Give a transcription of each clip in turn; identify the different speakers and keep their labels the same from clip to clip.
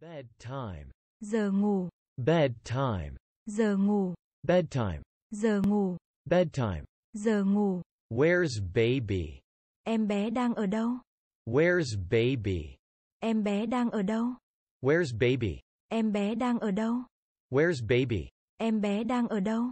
Speaker 1: Bedtime.
Speaker 2: Giờ ngủ.
Speaker 1: Bedtime.
Speaker 2: Giờ ngủ. Bedtime. Giờ ngủ. Bedtime. Giờ ngủ.
Speaker 1: Where's baby?
Speaker 2: Em bé đang ở đâu?
Speaker 1: Where's baby?
Speaker 2: Em bé đang ở đâu?
Speaker 1: Where's baby?
Speaker 2: Em bé đang ở đâu?
Speaker 1: Where's baby?
Speaker 2: Em bé đang ở đâu?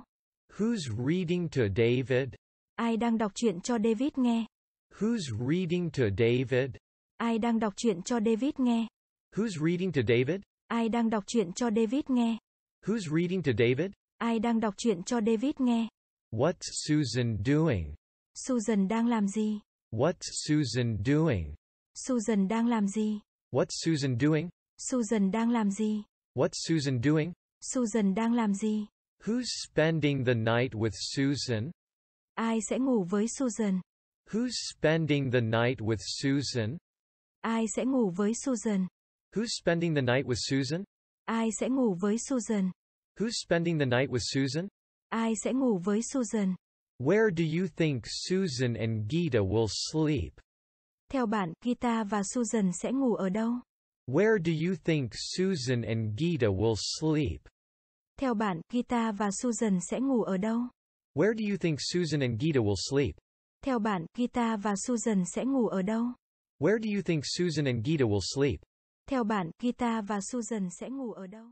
Speaker 1: Who's reading to David?
Speaker 2: Ai đang đọc truyện cho David nghe?
Speaker 1: Who's reading to David? Ai
Speaker 2: đang đọc truyện cho David nghe?
Speaker 1: Who's reading to David?
Speaker 2: Ai đang đọc truyện cho David nghe?
Speaker 1: Who's reading to David?
Speaker 2: Ai đang đọc truyện cho David nghe?
Speaker 1: What's Susan doing?
Speaker 2: Susan đang làm gì?
Speaker 1: What's Susan doing?
Speaker 2: Susan đang làm gì?
Speaker 1: What's Susan doing?
Speaker 2: Susan đang làm gì?
Speaker 1: What's Susan doing?
Speaker 2: Susan đang làm gì?
Speaker 1: Who's spending the night with Susan?
Speaker 2: Ai sẽ ngủ với Susan?
Speaker 1: Who's spending the night with Susan?
Speaker 2: Ai sẽ ngủ với Susan?
Speaker 1: Who's spending the night with Susan? Ai sẽ ngủ với Susan? Who's spending the night with Susan? Ai sẽ ngủ với Susan? Where do you think Susan and Gita will sleep?
Speaker 2: Theo bạn, Gita và Susan sẽ ngủ ở đâu?
Speaker 1: Where do you think Susan and Gita will sleep?
Speaker 2: Theo bạn, Gita và Susan sẽ ngủ ở đâu?
Speaker 1: Where do you think Susan and Gita will sleep?
Speaker 2: Theo bạn, Gita và Susan sẽ ngủ ở đâu?
Speaker 1: Where do you think Susan and Gita will sleep?
Speaker 2: Theo bạn, guitar và Susan sẽ ngủ ở đâu?